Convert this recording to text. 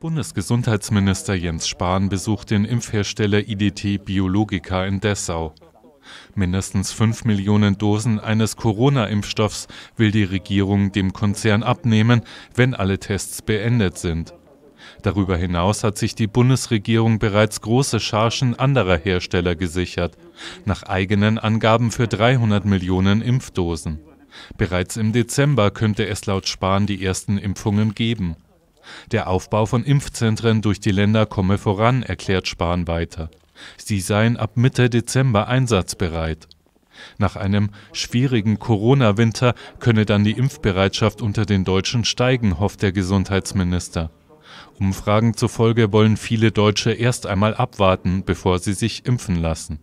Bundesgesundheitsminister Jens Spahn besucht den Impfhersteller IDT Biologica in Dessau. Mindestens 5 Millionen Dosen eines Corona-Impfstoffs will die Regierung dem Konzern abnehmen, wenn alle Tests beendet sind. Darüber hinaus hat sich die Bundesregierung bereits große Chargen anderer Hersteller gesichert, nach eigenen Angaben für 300 Millionen Impfdosen. Bereits im Dezember könnte es laut Spahn die ersten Impfungen geben. Der Aufbau von Impfzentren durch die Länder komme voran, erklärt Spahn weiter. Sie seien ab Mitte Dezember einsatzbereit. Nach einem schwierigen Corona-Winter könne dann die Impfbereitschaft unter den Deutschen steigen, hofft der Gesundheitsminister. Umfragen zufolge wollen viele Deutsche erst einmal abwarten, bevor sie sich impfen lassen.